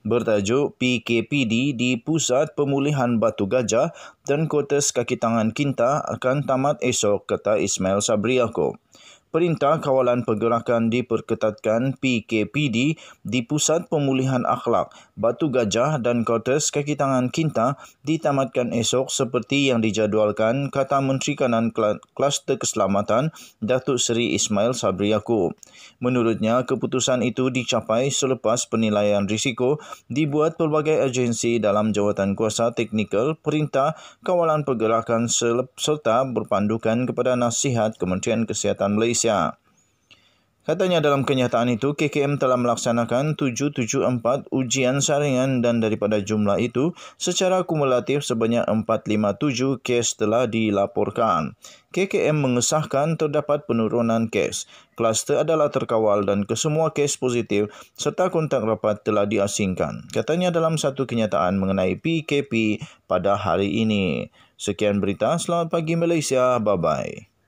bertajuk PKPD di Pusat Pemulihan Batu Gajah dan Kota Sekaki Tangan Kinta akan tamat esok kata Ismail Sabri Yaakob. Perintah Kawalan Pergerakan Diperketatkan PKPD di Pusat Pemulihan Akhlak Batu Gajah dan Kortes Kaki Tangan Kinta ditamatkan esok seperti yang dijadualkan kata Menteri Kanan Kluster Keselamatan Datuk Seri Ismail Sabri Yaakob. Menurutnya, keputusan itu dicapai selepas penilaian risiko dibuat pelbagai agensi dalam jawatan kuasa teknikal Perintah Kawalan Pergerakan serta berpandukan kepada nasihat Kementerian Kesihatan Malaysia Malaysia. Katanya dalam kenyataan itu, KKM telah melaksanakan 774 ujian saringan dan daripada jumlah itu, secara kumulatif sebanyak 457 kes telah dilaporkan. KKM mengesahkan terdapat penurunan kes. Kluster adalah terkawal dan kesemua kes positif serta kontak rapat telah diasingkan. Katanya dalam satu kenyataan mengenai PKP pada hari ini. Sekian berita, selamat pagi Malaysia, bye-bye.